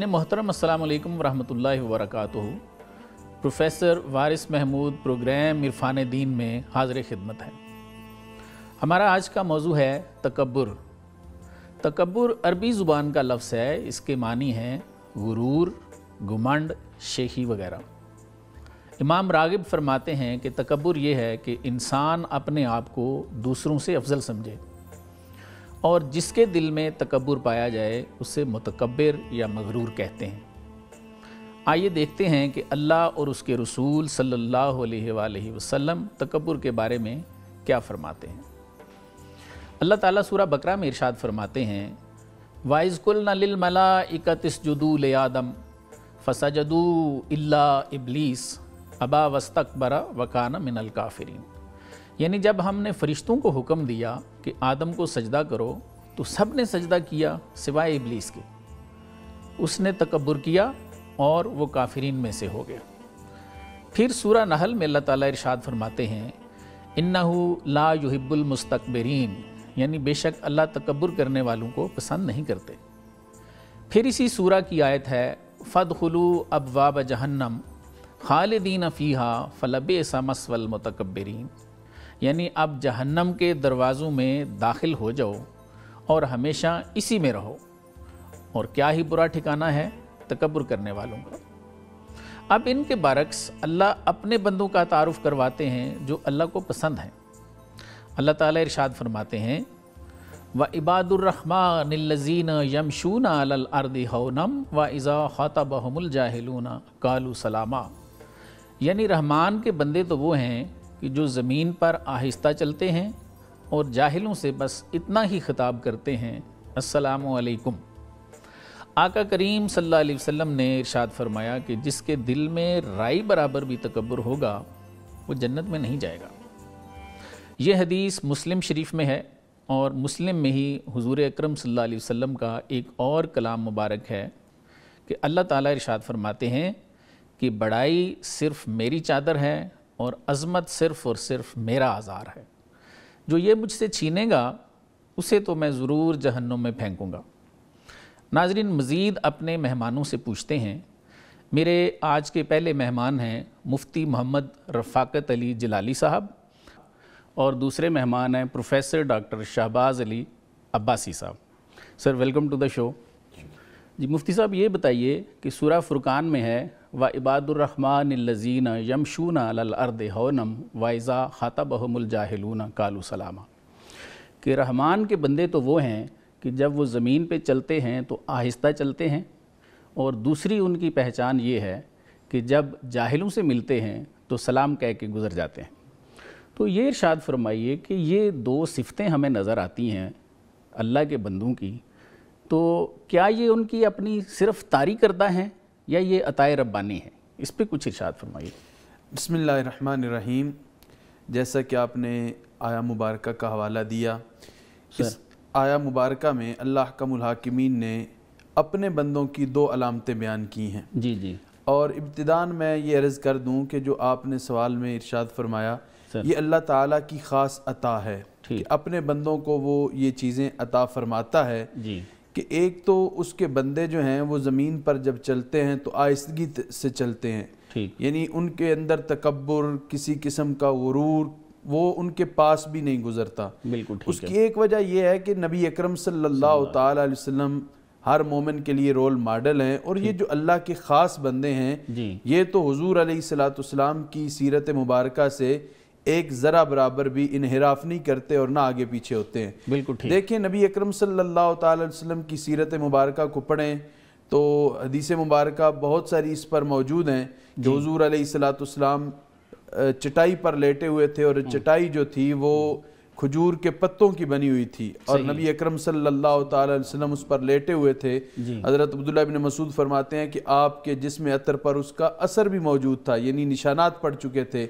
सामीन मोहतरम अल्लाम वरहमल वरक प्रोफेसर वारिस महमूद प्रोग्राम इरफान दीन में हाजिर खिदमत है हमारा आज का मौजू है तकबर तकबर अरबी ज़ुबान का लफ्स है इसके मानी हैं गुरूर घुमंड शेखी वगैरह इमाम रागिब फरमाते हैं कि तकबर ये है कि इंसान अपने आप को दूसरों से अफजल समझे और जिसके दिल में तकबर पाया जाए उसे मतकबर या मगरूर कहते हैं आइए देखते हैं कि अल्लाह और उसके रसूल सल्ला वसम तकबर के बारे में क्या फ़रमाते हैं अल्लाह ताला सूरा बकरा में इरशाद फरमाते हैं वाइजकुल नलमला इकतिस जदू ले आदम फसा जदू इब्लीस अबा वस्तक बरा वकाना मिनल काफरीन यानी जब हमने फरिश्तों को हुक्म दिया कि आदम को सजदा करो तो सब ने सजदा किया सिवाय इबलीस के उसने तकबर किया और वो काफिरीन में से हो गया फिर सूरा नहल में अल्लाह ताला इरशाद फरमाते हैं इन्नाहु ला युहिब्बुल मुस्तकबरीन यानी बेशक अल्लाह तकबर करने वालों को पसंद नहीं करते फिर इसी सूरा की आयत है फ़द खलू अब वाब जहन्नम खालदीन फ़ीहा फ़लब समसवल मतकबरीन यानी आप जहन्नम के दरवाज़ों में दाखिल हो जाओ और हमेशा इसी में रहो और क्या ही बुरा ठिकाना है तकबर करने वालों का अब इनके बारक्स अल्लाह अपने बंदों का तारुफ करवाते हैं जो अल्लाह को पसंद हैं अल्लाह ताला इरशाद फरमाते हैं व इबादुररहमानजीन यमशून अलअर्द हौनम व इज़ा ख़ातबहमुल जाहिलूना कालू सलामा यानी रहमान के बंदे तो वो हैं कि जो ज़मीन पर आहिस्ता चलते हैं और जाहिलों से बस इतना ही ख़िताब करते हैं असलकुम आका करीम सल्लल्लाहु अलैहि वसल्लम ने इरशाद फरमाया कि जिसके दिल में राई बराबर भी तकबर होगा वो जन्नत में नहीं जाएगा यह हदीस मुस्लिम शरीफ में है और मुस्लिम में ही हुजूर अकरम सल्लल्लाहु अलैहि वसल्लम का एक और कलाम मुबारक है कि अल्लाह ताला इरशाद फरमाते हैं कि बड़ाई सिर्फ़ मेरी चादर है और अजमत सिर्फ़ और सिर्फ मेरा आज़ार है जो ये मुझसे छीनेगा उसे तो मैं ज़रूर जहन्नुम में फेंकूँगा नाजरीन मज़ीद अपने मेहमानों से पूछते हैं मेरे आज के पहले मेहमान हैं मुफ्ती मोहम्मद रफ़ाकत अली जलाली साहब और दूसरे मेहमान हैं प्रोफेसर डॉक्टर शहबाज़ अली अब्बासी साहब sir welcome to the show जी मुफ्ती साहब ये बताइए कि सूरा फुरकान में है व इबादुररहमानज़ीन यमशून अलअर्द होनम वाइज़ा ख़ाता ख़ातबहमुलजाहलून कालू सलामा कि रहमान के बंदे तो वो हैं कि जब वो ज़मीन पे चलते हैं तो आहिस्ता चलते हैं और दूसरी उनकी पहचान ये है कि जब जाहिलों से मिलते हैं तो सलाम कह के गुज़र जाते हैं तो ये इर्शाद फरमाइए कि ये दो सिफतें हमें नज़र आती हैं अल्लाह के बंदों की तो क्या ये उनकी अपनी सिर्फ तारी करदा है या ये अताय रब्बानी है इस पर कुछ इर्शाद फरमाइए बसमीम जैसा कि आपने आया मुबारक का हवाला दिया इस आया मुबारक में अल्लाह कमलहाकिमीन ने अपने बंदों की दो अलामतें बयान की हैं जी जी और इब्तदान मैं ये अर्ज़ कर दूँ कि जो आपने सवाल में इर्शाद फरमाया ये अल्लाह ताला की ख़ास अता है कि अपने बंदों को वो ये चीज़ें अता फरमाता है जी कि एक तो उसके बंदे जो हैं वो ज़मीन पर जब चलते हैं तो आयसगी से चलते हैं यानी उनके अंदर तकबर किसी किस्म का गुरूर वो उनके पास भी नहीं गुजरता बिल्कुल उसकी एक वजह यह है कि नबी अकरम सल्लल्लाहु अलैहि हर मोमिन के लिए रोल मॉडल हैं और ये जो अल्लाह के ख़ास बंदे हैं ये तो हजूर सलाम की सीरत मुबारक से एक ज़रा बराबर भी इनहराफ नहीं करते और ना आगे पीछे होते हैं बिल्कुल ठीक देखिए नबी अकरम सल्लल्लाहु अलैहि वसल्लम की सीरत मुबारक को पढ़ें तो हदीस मुबारक बहुत सारी इस पर मौजूद हैं जो हजूर सलाम चटाई पर लेटे हुए थे और हम्म। चटाई जो थी वो खजूर के पत्तों की बनी हुई थी और नबी अकरम सल्लल्लाहु अलैहि वसल्लम उस पर लेटे हुए थे हज़रत अब्दुल्ला बिन मसूद फरमाते हैं कि आपके जिसम अतर पर उसका असर भी मौजूद था यानी निशानात पड़ चुके थे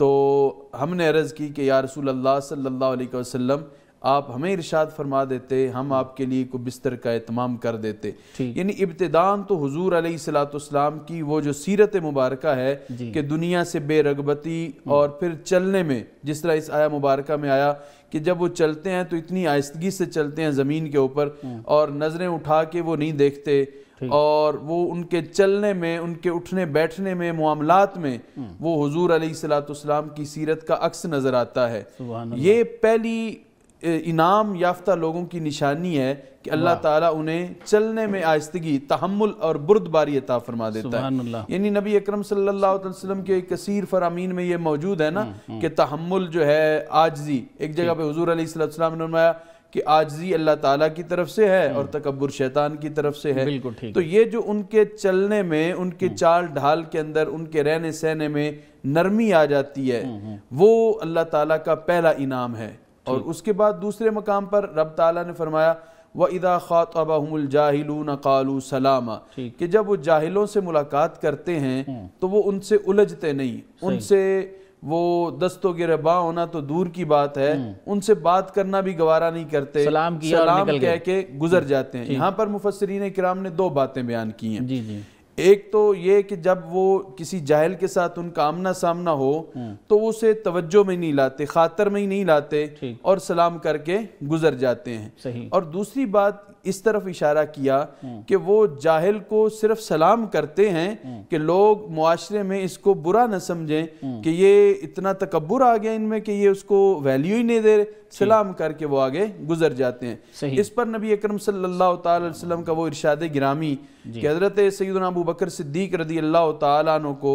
तो हमने अर्ज़ की कि या रसूल अल्लाह सल्लल्लाहु अलैहि वसल्लम आप हमें इरशाद फरमा देते हम आपके लिए को बिस्तर का अहतमाम कर देते यानी इब्तदान तो हजूर सलाम की वो जो सीरत मुबारक है कि दुनिया से बेरगबती हम्म। और फिर चलने में जिस तरह इस आया मुबारक में आया कि जब वो चलते हैं तो इतनी आहिस्तगी से चलते हैं ज़मीन के ऊपर हम्म। और नज़रें उठा के वो नहीं देखते और वो उनके चलने में उनके उठने बैठने में मामला में हम्म। वो हजूर सलाम की सीरत का अक्स नज़र आता है ये पहली इनाम याफ्ता लोगों की निशानी है कि अल्लाह ताला उन्हें चलने में आयस्तगी तहमुल और बुरदबारी अता फरमा देता है यानी नबी अकरम सल्लल्लाहु अलैहि वसल्लम के कसीर फरामीन में ये मौजूद है ना हम्म, हम्म। कि तहमुल जो है आजजी एक जगह पे हजूर सलाम ने नुमाया कि आजजी अल्लाह ताला की तरफ से है और हम्म। तकबर शैतान की तरफ से है बिल्कुल ठीक तो ये जो उनके चलने में उनके हम्म। चाल ढाल के अंदर उनके रहने सहने में नरमी आ जाती है हम्म, वो अल्लाह ताला का पहला इनाम है और उसके बाद दूसरे मकाम पर रब ताला ने फरमाया व इदा ख़ातबाहमुल जाहलू नकालू सलामा कि जब वो जाहिलों से मुलाकात करते हैं तो वो उनसे उलझते नहीं उनसे वो दस्तों के रबा होना तो दूर की बात है हम्म। उनसे बात करना भी गवारा नहीं करते सलाम किया सलाम और कह के गुजर जाते हैं यहाँ पर मुफसरीन कराम ने दो बातें बयान की हैं जी जी एक तो ये कि जब वो किसी जाहल के साथ उनका आमना सामना हो हम्म। तो उसे तवज्जो में नहीं लाते खातर में ही नहीं लाते और सलाम करके गुजर जाते हैं और दूसरी बात इस तरफ इशारा किया हम्म। कि वो जाहिल को सिर्फ सलाम करते हैं हम्म। कि लोग मुआरे में इसको बुरा न समझें हम्म। कि ये इतना तकबर आ गया इनमें कि ये उसको वैल्यू ही नहीं दे रहे सलाम करके वो आगे गुजर जाते हैं इस पर नबी अक्रम सल्लाम का वो इर्शाद ग्रामी कि हज़रत सैदना अबू बकर सिद्दीक रदी अल्लाह तु को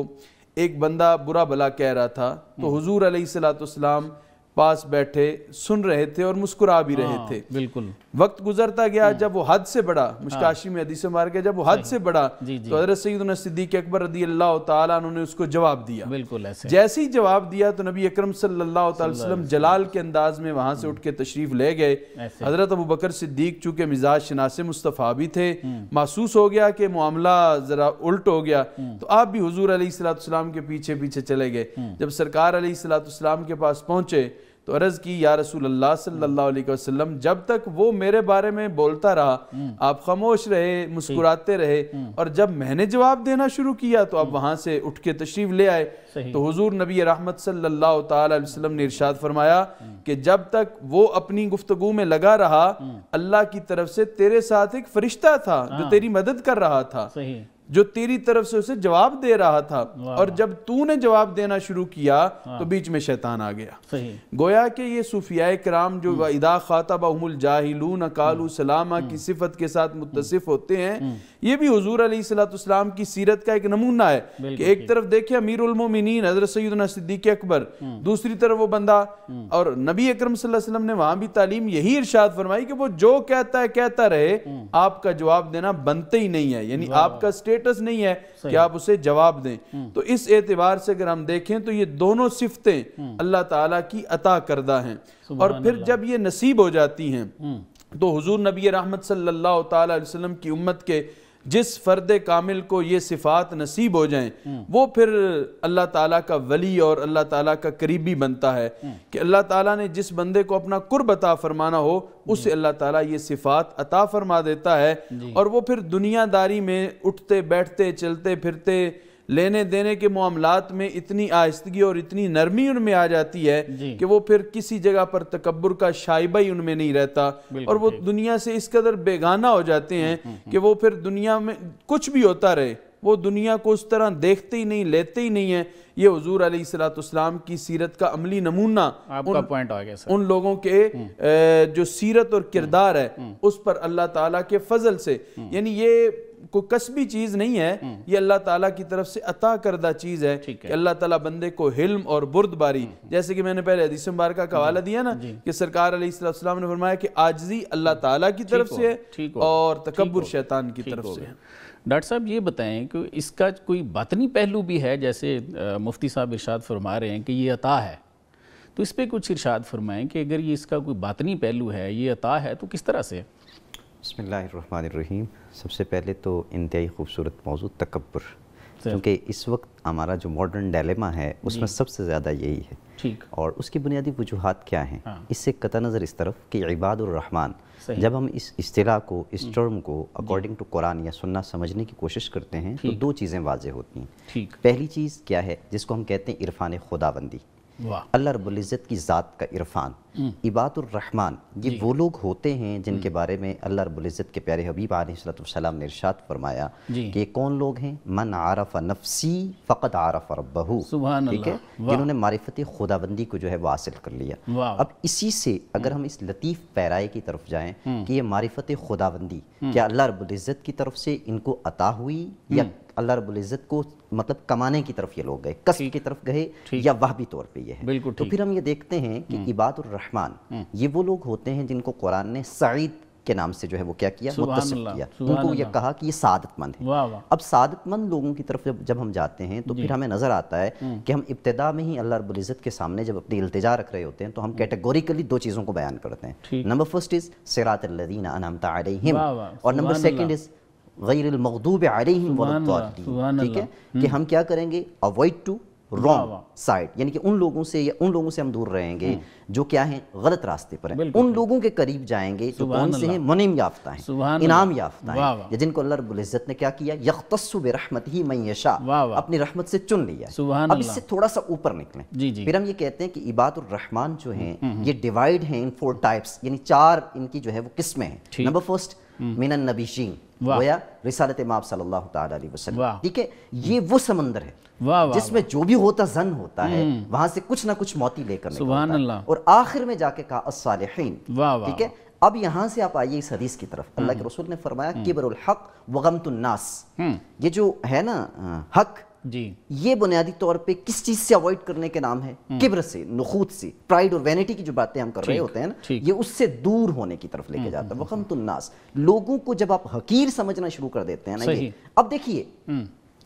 एक बंदा बुरा भला कह रहा था तो हजूर सलाम पास बैठे सुन रहे थे और मुस्कुरा भी रहे हाँ, थे बिल्कुल वक्त गुजरता गया जब वो हद से बड़ा हाँ। मुश्काशी में हदीस मार गया जब वो हद से बड़ा तो हजरत सईद सिद्दीक अकबर रदी अल्लाह तुमने उसको जवाब दिया बिल्कुल ऐसे जैसे ही जवाब दिया तो नबी अक्रम सल्लाम जलाल के अंदाज में वहां से हम्म। उठ के तशरीफ ले गए हजरत अबू बकर सिद्दीक चूंकि मिजाज शनास मुस्तफ़ा भी थे हम्म। महसूस हो गया कि मामला ज़रा उल्ट हो गया हम्म। तो आप भी हजूर अली सलाम के पीछे पीछे चले गए जब सरकार अली के पास पहुंचे तो अर्ज़ की या रसूल अल्लाह सल्लल्लाहु अलैहि वसल्लम जब तक वो मेरे बारे में बोलता रहा हम्म। आप खामोश रहे मुस्कुराते रहे हम्म। और जब मैंने जवाब देना शुरू किया तो आप हम्म। वहाँ से उठ के तशरीफ ले आए तो हुजूर नबी रहमत सल्लल्लाहु अलैहि वसल्लम ने इरशाद फरमाया कि जब तक वो अपनी गुफ्तगु में लगा रहा अल्लाह की तरफ से तेरे साथ एक फरिश्ता था जो हाँ। तेरी मदद कर रहा था जो तेरी तरफ से उसे जवाब दे रहा था और जब तूने जवाब देना शुरू किया हाँ। तो बीच में शैतान आ गया गोया के ये सूफिया कराम जो हम्म। खाता बहुमुल जाहिलून अकालू हम्म। सलामा की हम्म। सिफत के साथ मुतसिफ होते हैं ये भी हजूर अलीसलाम की सीरत का एक नमूना है कि एक तरफ देखे अमीर उलमोमिन हजरत सैदना सिद्दीक अकबर दूसरी तरफ वो बंदा और नबी अक्रम वसल्लम ने वहां भी तालीम यही इर्शाद फरमाई कि वो जो कहता है कहता रहे आपका जवाब देना बनते ही नहीं है यानी आपका स्टेट स्टेटस नहीं है कि आप उसे जवाब दें हम्म। तो इस एतबार से अगर हम देखें तो ये दोनों सिफतें हम्म। अल्लाह ताला की अता करदा हैं और फिर जब ये नसीब हो जाती हैं हम्म। तो हुजूर नबी रहमत सल्लल्लाहु अलैहि वसल्लम की उम्मत के जिस फ़र्द कामिल को ये सिफ़ात नसीब हो जाएं हम्म। वो फिर अल्लाह ताला का वली और अल्लाह ताला का करीबी बनता है हम्म। कि अल्लाह ताला ने जिस बंदे को अपना कुर्ब अता फरमाना हो हम्म। उसे अल्लाह ताला ये सिफ़ात अता फरमा देता है और वो फिर दुनियादारी में उठते बैठते चलते फिरते लेने देने के मामला में इतनी आहिस्तगी और इतनी नरमी उनमें आ जाती है कि वो फिर किसी जगह पर तकबर का शाइबा ही उनमें नहीं रहता और वो दुनिया से इस कदर बेगाना हो जाते हैं हम्म, हम्म। कि वो फिर दुनिया में कुछ भी होता रहे वो दुनिया को उस तरह देखते ही नहीं लेते ही नहीं है ये हजूर अलीसलाम की सीरत का अमली नमूना आपका पॉइंट आ गया उन लोगों के हम्म। जो सीरत और किरदार है उस पर अल्लाह ताला के फजल से यानी ये कोई कसबी चीज़ नहीं है हम्म। ये अल्लाह ताला की तरफ से अता करदा चीज़ है है। अल्लाह ताला बंदे को हिल्म और बुर्दबारी हम्म, हम्म। जैसे कि मैंने पहले हदीस मुबारक का हवाला दिया ना कि सरकार सलाम ने फरमाया कि आजजी अल्लाह ताला की तरफ से है और तकबर शैतान की तरफ से है डॉक्टर साहब ये बताएं कि इसका कोई बातनी पहलू भी है जैसे मुफ्ती साहब इरशाद फरमा रहे हैं कि ये अता है तो इस पर कुछ इरशाद फरमाएं कि अगर ये इसका कोई बातनी पहलू है ये अता है तो किस तरह से बसमीम सबसे पहले तो इंतहाई खूबसूरत मौजूद तकबर क्योंकि इस वक्त हमारा जो मॉडर्न डेलेमा है उसमें सबसे ज़्यादा यही है ठीक और उसकी बुनियादी वजूहत क्या हैं हाँ। इससे कत नज़र इस तरफ कि इबादुररहमान जब हम इस अतलाह को इस टर्म हम्म। को अकॉर्डिंग टू कुरान या सुनना समझने की कोशिश करते हैं तो दो चीज़ें वाज होती हैं पहली चीज़ क्या है जिसको हम कहते हैं इरफान खुदाबंदी अल्लाह रबुल्ज़त की ज़ात का इरफान हम्म। इबादुररहमान ये वो लोग होते हैं जिनके हम्म। बारे में अल्लाह रबुल्ज़त के प्यारे हबीब आलतम ने इरशाद फरमाया कि कौन लोग हैं मन आरफ नफसी फ़कत आरफ बहू ठीक है जिन्होंने मारफत खुदाबंदी को जो है वह हासिल कर लिया अब इसी से अगर हम्म। हम इस लतीफ़ पैराए की तरफ जाएँ कि ये मारफत खुदाबंदी क्या अल्लाह रबुल्ज़त की तरफ से इनको अता हुई या अल्लाह रबुल्ज़त को मतलब कमाने की तरफ ये लोग गए कसब की तरफ गए या वाह भी तौर पर यह है बिल्कुल तो फिर हम ये देखते हैं कि हम्म। इबादुररहमान हम्म। ये वो लोग होते हैं जिनको कुरान ने सईद के नाम से जो है वो क्या किया मुतसर किया उनको ये कहा कि ये सादतमंद है वाँ वाँ। अब सादतमंद लोगों की तरफ जब, जब हम जाते हैं तो फिर हमें नज़र आता है हम्म। कि हम इब्तदा में ही अल्लाह रबुल्ज़त के सामने जब अपनी अल्तजा रख रहे होते हैं तो हम कैटेगोरिकली दो चीज़ों को बयान करते हैं नंबर फर्स्ट इज़ सरात और नंबर सेकेंड इज़ गैर मखदूब आलिम ठीक है कि हम क्या करेंगे अवॉइड टू रॉन्ग साइड यानी कि उन लोगों से या उन लोगों से हम दूर रहेंगे जो क्या है गलत रास्ते पर हैं उन लोगों के करीब जाएंगे जो कौन से हैं मुनिम याफ्ता है इनाम याफ्ता है या जिनको अल्लाह रबुल्ज़त ने क्या किया यख्तसुब रहमत ही मैशा अपनी रहमत से चुन लिया है। अब इससे थोड़ा सा ऊपर निकले फिर हम ये कहते हैं कि इबादुर रहमान जो है ये डिवाइड है इन फोर टाइप्स यानी चार इनकी जो है वो किस्में हैं नंबर फर्स्ट मिनन नबीशीन गोया रिसालत इमाम सल्लल्लाहु तआला अलैहि वसल्लम ठीक है ये वो समंदर है जिसमें जो भी होता जन होता है हम्म। वहां से कुछ ना कुछ मौती लेकर और आखिर में जाके कहा असालहीन ठीक है अब यहां से आप आइए इस हदीस की तरफ अल्लाह के हम्म। रसूल ने फरमाया हम्म। किबरुल हक नास ये जो है ना हक जी ये बुनियादी तौर पे किस चीज से अवॉइड करने के नाम है हम्म। किब्र से नखूत से प्राइड और वैनिटी की जो बातें हम कर रहे होते हैं ना ये उससे दूर होने की तरफ लेके हम्म, जाता है हम्म, वकम तुन्नास लोगों को जब आप हकीर समझना शुरू कर देते हैं ना ये अब देखिए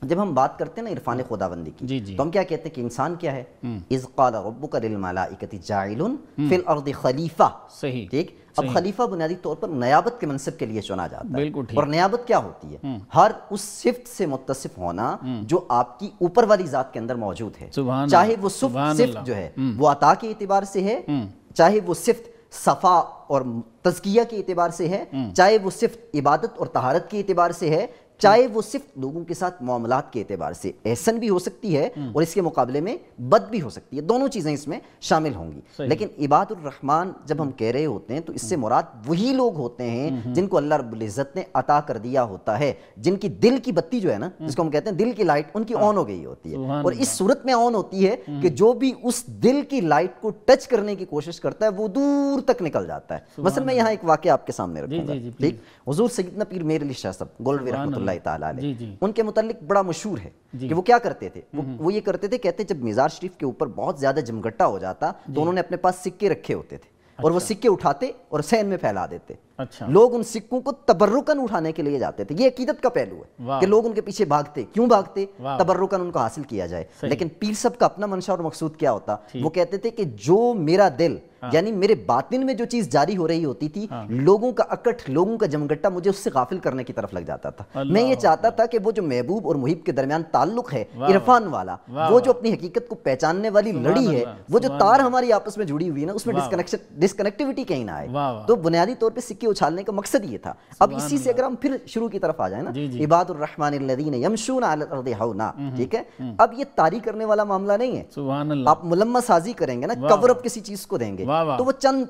जब हम बात करते हैं ना इरफान खुदाबंदी की जी जी। तो हम क्या कहते हैं कि इंसान क्या है इज़ इजकाला रब्बुका लिल मलाइकति जाइलुन फिल अर्द खलीफा सही ठीक अब खलीफा बुनियादी तौर पर नयाबत के मनसब के लिए चुना जाता है और नयाबत क्या होती है हम्म। हर उस सिफ्त से मुतसिफ होना हम्म। जो आपकी ऊपर वाली जात के अंदर मौजूद है चाहे वो सिफ्त जो है हम्म। वो अता के एतबार से है चाहे वो सिफ्त सफ़ा और तजकिया के एतबार से है चाहे वो सिर्फ इबादत और तहारत के एतबार से है चाहे वो सिर्फ लोगों के साथ मामला के अतबार से एहसन भी हो सकती है हम्म। और इसके मुकाबले में बद भी हो सकती है दोनों चीज़ें इसमें शामिल होंगी लेकिन इबादुलरहमान जब हम हम्म। कह रहे होते हैं तो इससे हम्म। मुराद वही लोग होते हैं जिनको अल्लाह रबुल्ज़त ने अता कर दिया होता है जिनकी दिल की बत्ती जो है ना जिसको हम कहते हैं दिल की लाइट उनकी हाँ। ऑन हो गई होती है और इस सूरत में ऑन होती है कि जो भी उस दिल की लाइट को टच करने की कोशिश करता है वो दूर तक निकल जाता है मसल मैं यहाँ एक वाक्य आपके सामने रखूंगा ठीक हजूर सईदना पीर मेरे शाह साहब गोल्ड उनके मुतलिक बड़ा मशहूर है कि वो क्या करते थे वो, वो ये करते थे कहते जब मिजार शरीफ के ऊपर बहुत ज़्यादा जमघट्टा हो जाता तो उन्होंने अपने पास सिक्के रखे होते थे और वो अच्छा। सिक्के उठाते और सैन में फैला देते अच्छा लोग उन सिक्कों को तबर्रुकन उठाने के लिए जाते थे ये अकीदत का पहलू है कि लोग उनके पीछे भागते क्यों भागते तबर्रुकन उनको हासिल किया जाए लेकिन पीर सब का अपना मंशा और मकसूद क्या होता वो कहते थे कि जो मेरा दिल हाँ। यानी मेरे बातिन में जो चीज जारी हो रही होती थी हाँ। लोगों का अकट लोगों का जमगट्टा मुझे उससे गाफिल करने की तरफ लग जाता था मैं ये चाहता था कि वो जो महबूब और मुहिब के दरमियान ताल्लुक है इरफान वाला वो जो अपनी हकीकत को पहचानने वाली लड़ी है वो जो तार हमारी आपस में जुड़ी हुई है ना उसमें डिस्कनेक्शन डिस्कनेक्टिविटी कहीं ना आए तो बुनियादी तौर पर सिक्के उछालने का मकसद ये था अब इसी से अगर हम फिर शुरू की तरफ आ जाए ना इबादुररहमानदीन यमशून हम्म, हम्म, ठीक है हम्म। अब ये तारी करने वाला मामला नहीं है आप मुलम्मा साजी करेंगे ना कवर अप किसी चीज को देंगे तो वो चंद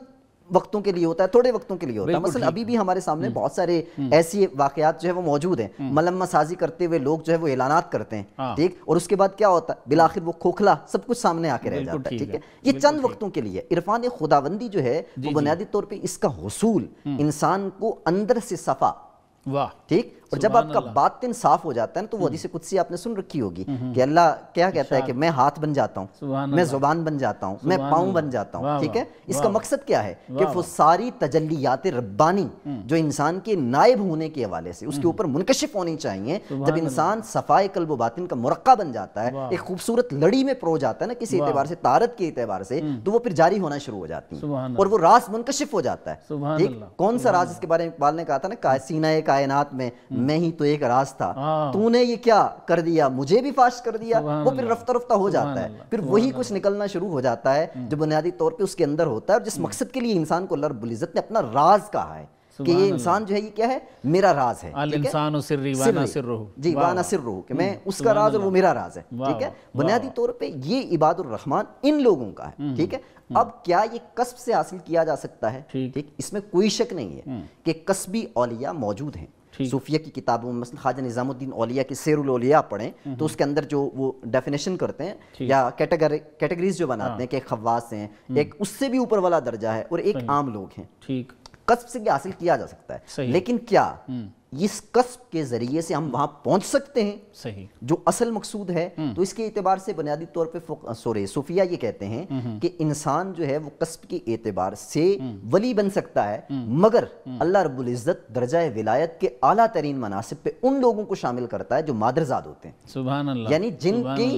वक्तों के लिए होता है थोड़े वक्तों के लिए होता है मसल अभी भी हमारे सामने हम्म। बहुत सारे हम्म। ऐसे वाकयात जो है वो मौजूद हैं हम्म। मलम्मा साजी करते हुए लोग जो है वो ऐलान करते हैं हाँ। ठीक और उसके बाद क्या होता है बिलाखिर वो खोखला सब कुछ सामने आके रह जाता है ठीक है ये चंद वक्तों के लिए इरफान खुदाबंदी जो है वो बुनियादी तौर पर इसका हसूल इंसान को अंदर से सफा वाह ठीक और जब आपका बातिन साफ हो जाता है ना तो वो हम्म। हदीस कुछ आपने सुन रखी होगी हम्म। कि अल्लाह क्या कहता है कि मैं हाथ बन जाता हूँ मैं जुबान बन जाता हूँ मैं पाँव बन जाता हूँ ठीक है इसका मकसद क्या है कि वो सारी तजलियात रब्बानी हम्म। जो इंसान के नायब होने के हवाले से उसके ऊपर मुनकशिफ होनी चाहिए जब इंसान सफ़ाए कल्ब बातिन का मुरक्का बन जाता है एक खूबसूरत लड़ी में प्रो जाता है ना किसी एतबार से तारत के एतबार से तो वो फिर जारी होना शुरू हो जाती है और वो रास मुनकशिफ हो जाता है ठीक कौन सा राज इसके बारे में इकबाल ने कहा था ना सीना कायनात में हम्म। मैं ही तो एक राज था हाँ। तूने ये क्या कर दिया मुझे भी फाश कर दिया वो फिर रफ्ता रफ्ता हो जाता है फिर वही कुछ निकलना शुरू हो जाता है हम्म। जो बुनियादी तौर पर उसके अंदर होता है जिस हम्म। मकसद के लिए इंसान को रबुल्ज़त ने अपना राज कहा है कि ये इंसान जो है ये क्या है मेरा राज है इंसान जी वाना सिर रू कि मैं उसका राज और वो मेरा राज है ठीक है बुनियादी तौर पे ये इबादुर रहमान इन लोगों का है ठीक है अब क्या ये कस्ब से हासिल किया जा सकता है ठीक इसमें कोई शक नहीं है हम्म। कि कस्बी औलिया मौजूद हैं सूफिया की किताबों में ख्वाजा निज़ामुद्दीन औलिया के सैरुलिया पढ़ें हम्म। तो उसके अंदर जो वो डेफिनेशन करते हैं या कैटेगरी कैटेगरीज जो बनाते हाँ। हैं कि खवास हैं हम्म। एक उससे भी ऊपर वाला दर्जा है और एक आम लोग हैं ठीक कस्ब से भी हासिल किया जा सकता है लेकिन क्या हम्म। इस कस्ब के जरिए से हम वहां पहुंच सकते हैं सही जो असल मकसूद है हम्म। तो इसके एतबार से बुनियादी तौर पे सोरे सूफिया ये कहते हैं हम्म, कि इंसान जो है वो कस्ब के एतबार से वली बन सकता है मगर अल्लाह रब्बुल इज़्ज़त दर्जा विलायत के आला तरीन मनासिब पे उन लोगों को शामिल करता है जो मादरजाद होते हैं यानी जिनकी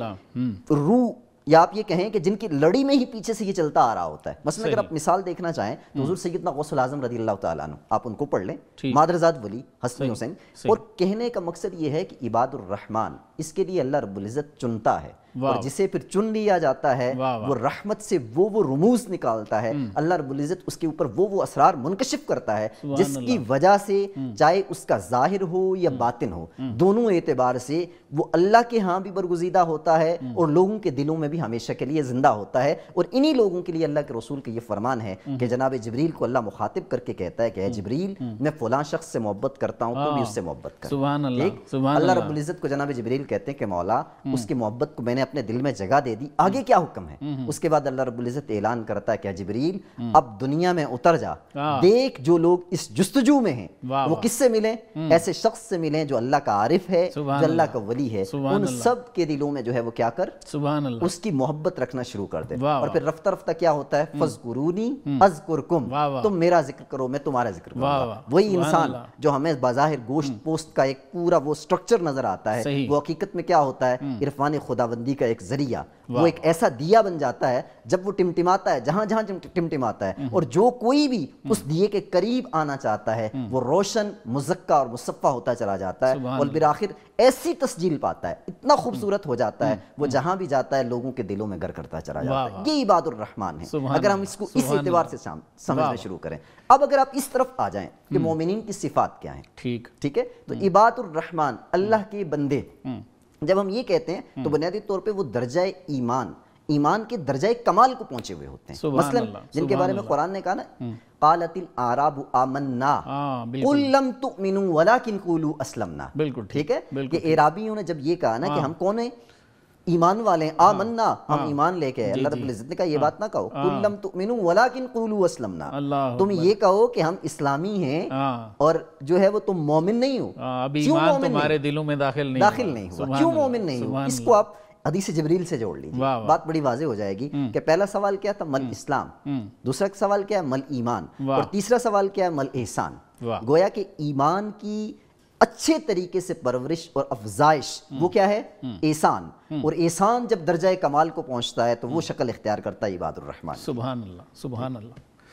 रूह या आप ये कहें कि जिनकी लड़ी में ही पीछे से ये चलता आ रहा होता है मसलन अगर आप मिसाल देखना चाहें तो हजूर हम्म। सैदना गौसल आजम रदी अल्लाह आप उनको पढ़ लें मादरजात वली हसन हुसैन और कहने का मकसद ये है कि इबादुररहमान इसके लिए अल्लाह रबुल्ज़त चुनता है और जिसे फिर चुन लिया जाता है वो रहमत से वो वो रमूज निकालता है हम्म। अल्लाह रबुल्ज़त उसके ऊपर वो वो असरार मुनकशिफ करता है जिसकी वजह से हम्म। चाहे उसका जाहिर हो या हम्म। बातिन हो दोनों एतबार से वो अल्लाह के यहाँ भी बरगुजीदा होता है और लोगों के दिलों में भी हमेशा के लिए ज़िंदा होता है और इन्हीं लोगों के लिए अल्लाह के रसूल का ये फरमान है कि जनाब जबरील को अल्लाह मुखातिब करके कहता है कि जबरील मैं फलां शख्स से मोहब्बत करता हूँ तुम तो भी हाँ। उससे मोहब्बत कर अल्लाह रबुल्ज़त को जनाब जबरील कहते हैं कि मौला उसकी मोहब्बत को मैंने मैंने अपने दिल में जगह दे दी आगे हम्म। क्या हुक्म है हम्म, हम्म। उसके बाद अल्लाह रब्बुल इज़्ज़त ऐलान करता है कि जबरील अब दुनिया में उतर जा हाँ। देख जो लोग इस जस्तजू में हैं वो किससे मिले ऐसे शख्स से मिले जो अल्लाह का आरिफ है जो अल्लाह का वली है उन सब के दिलों में जो है वो क्या कर उसकी मोहब्बत रखना शुरू कर दे और फिर रफ्ता रफ्ता क्या होता है फजकुरूनी अजकुरकुम तुम मेरा जिक्र करो मैं तुम्हारा जिक्र करूंगा वही इंसान जो हमें बाहिर गोश्त पोस्ट का एक पूरा वो स्ट्रक्चर नजर आता है वो हकीकत में क्या होता है इरफान खुदाबंदी शांति का एक जरिया वो एक ऐसा दिया बन जाता है जब वो टिमटिमाता है जहां जहां टिमटिमाता है हम्म। और जो कोई भी हम्म। उस दिए के करीब आना चाहता है हम्म। वो रोशन मुजक्का और मुसफ़ा होता चला जाता है और फिर आखिर ऐसी तस्जील पाता है इतना खूबसूरत हो जाता है वो जहां भी जाता है लोगों के दिलों में घर करता चला जाता है ये इबादुर रहमान है अगर हम इसको इस एतवार से समझना शुरू करें अब अगर आप इस तरफ आ जाए कि मोमिन की सिफात क्या है ठीक ठीक है तो इबादुररहमान अल्लाह के बंदे जब हम ये कहते हैं तो हम्म। बुनियादी तौर पर वो दर्जा ईमान ईमान के दर्जा कमाल को पहुंचे हुए होते हैं मसलन जिनके बारे में कुरान ने कहा ना हम्म। कालतिल आराब आमन्ना हाँ, कुल्लम कुलू असलमना बिल्कुल ठीक है कि एराबियों ने जब ये कहा ना कि हाँ। हम कौन है ईमान वाले हाँ। आमन्ना हाँ, हम ईमान लेके आए अल्लाह रब्बुल इज्जत ने कहा ये हाँ। बात ना कहो हाँ। कुल्लम तुमिनु वलाकिन कुलु असलमना तुम ये कहो कि हम इस्लामी हैं और जो है वो तुम मोमिन नहीं हो क्यों मोमिन तुम्हारे दिलों में दाखिल नहीं दाखिल नहीं हुआ क्यों मोमिन नहीं हो इसको आप हदीस जबरील से जोड़ लीजिए बात बड़ी वाजे हो जाएगी हम्म। कि पहला सवाल क्या था मल हम्म। इस्लाम हम्म। दूसरा सवाल क्या है मल ईमान और तीसरा सवाल क्या है मल एहसान गोया के ईमान की अच्छे तरीके से परवरिश और अफजाइश वो क्या है हम्म। एहसान हम्म। और एहसान जब दर्जा कमाल को पहुंचता है तो वो शक्ल इख्तियार करता है इबादुररहमान सुबह अल्लाह अल्लाह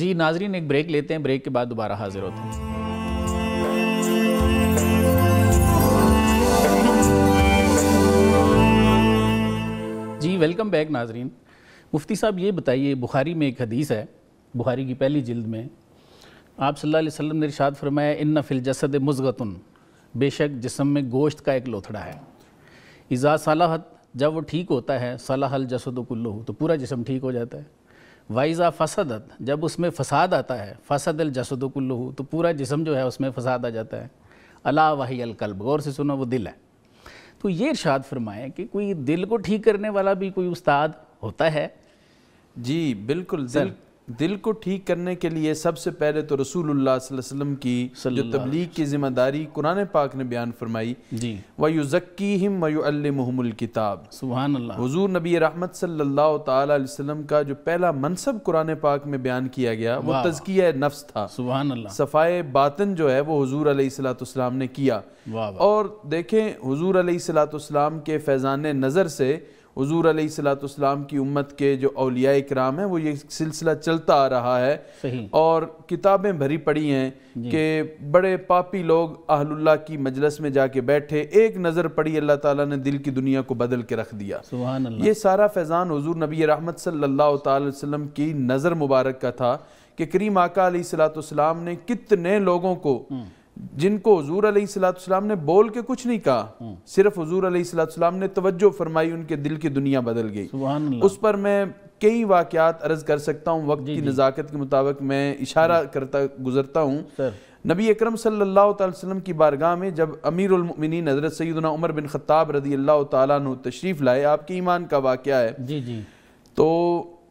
जी नाजरीन एक ब्रेक लेते हैं ब्रेक के बाद दोबारा हाजिर होते हैं जी वेलकम बैक नाजरीन मुफ्ती साहब ये बताइए बुखारी में एक हदीस है बुखारी की पहली जिल्द में आप सल्लल्लाहु अलैहि वसल्लम ने इरशाद फरमाया इन फिल जसद मुजगतन बेशक जिसम में गोश्त का एक लोथड़ा है इज़ा सलाहत जब वो ठीक होता है सलाहल जसद कुल्लो तो पूरा जिसम ठीक हो जाता है वाइज़ा फसदत जब उसमें फ़साद आता है फ़सद अल जसद कुल्लो तो पूरा जिसम जो है उसमें फ़साद आ जाता है अला वाही अलकल्ब गौर से सुनो वो दिल है तो ये इरशाद फरमाए कि कोई दिल को ठीक करने वाला भी कोई उस्ताद होता है जी बिल्कुल दिल दिल को ठीक करने के लिए सबसे पहले तो रसूल वसल्लम की जो तबलीग की जिम्मेदारी कुरान पाक ने बयान फरमाई जी वयुज़क्की हिम वयुअलमहमुल किताब सुबह हजूर नबी रहमत सल्लाम का जो पहला मनसब कुरान पाक में बयान किया गया वो तजकिया नफ्स था सुबह सफ़ाए बातन जो है वो हजूर अलैहिस्सलाम ने किया और देखें हजूर अलैहिस्सलाम के फैज़ान नज़र से हजूर अलैहिस्सलाम की उम्मत के जो अलिया इक्राम हैं वो ये सिलसिला चलता आ रहा है और किताबें भरी पड़ी हैं कि बड़े पापी लोग अहलुल्ला की मजलस में जाके बैठे एक नज़र पड़ी अल्लाह ताला ने दिल की दुनिया को बदल के रख दिया ये सारा फैज़ान हजूर नबी रहमत सल्ला तसम की नज़र मुबारक का था कि करीम आका सलाम ने कितने लोगों को हम्म। जिनको हजूर अलीसलाम ने बोल के कुछ नहीं कहा हम्म। सिर्फ हजूर अलीसलाम ने तवज्जो फरमाई उनके दिल की दुनिया बदल गई उस पर मैं कई वाक़ात अर्ज कर सकता हूँ वक्त की नज़ाकत के मुताबिक मैं इशारा करता गुजरता हूँ नबी अक्रम सल्लाम की बारगाह में जब अमीरमिन हज़रत सैदना उमर बिन ख़त्ताब रदी अल्लाह तु तशरीफ़ लाए आपके ईमान का वाक़ है जी जी तो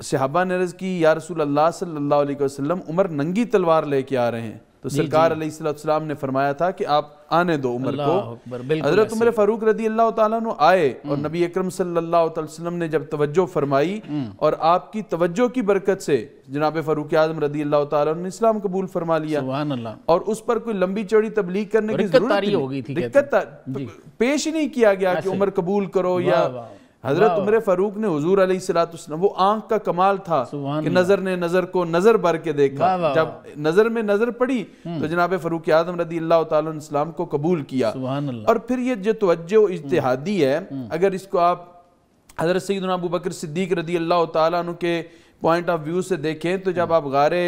सिहाबा नरज की या रसूल अल्लाह सल्लल्लाहु उमर नंगी तलवार लेके आ रहे हैं तो सरकार अलैहिस्सलाम ने फरमाया था कि आप आने दो उम्र को हजरत उम्र फारूक रदी अल्लाह तु आए और हम्म। नबी अक्रम सल्लाम ने जब तवज्जो फरमाई हम्म। और आपकी तवज्जो की बरकत से जनाब फारूक आजम रदी अल्लाह तु ने इस्लाम कबूल फरमा लिया और उस पर कोई लंबी चौड़ी तबलीग करने की जरूरत पेश ही नहीं किया गया कि उम्र कबूल करो या हजरत उम्र फारूक ने हजूर अलीसलाम वो आंख का कमाल था कि नजर ने नजर को नजर भर के देखा जब नजर में नजर पड़ी हम्म। तो जनाब फारूक आजम रदी अल्लाह को कबूल किया और फिर ये जो तवज्जो इजतहादी है हम्म, हम्म। अगर इसको आप हजरत सईद अबू बकर सिद्दीक रदी अल्लाह तु के पॉइंट ऑफ व्यू से देखें तो जब आप गारे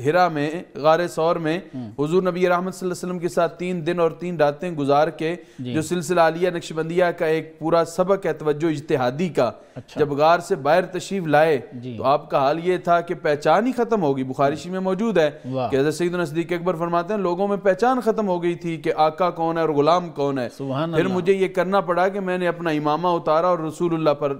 हिरा में गार सौर में हजूर हम्म। नबी रहमत वसल्लम के साथ तीन दिन और तीन रातें गुजार के जो सिलसिला आलिया नक्शबंदिया का एक पूरा सबक है तवज्जो इजतहादी का अच्छा। जब गार से बाहर तशीफ लाए तो आपका हाल ये था कि पहचान ही खत्म होगी गई बुखारिशी में मौजूद है कि हजरत सईद नजदीक अकबर फरमाते हैं लोगों में पहचान खत्म हो गई थी कि आका कौन है और गुलाम कौन है फिर मुझे ये करना पड़ा कि मैंने अपना इमामा उतारा और रसूल्ला पर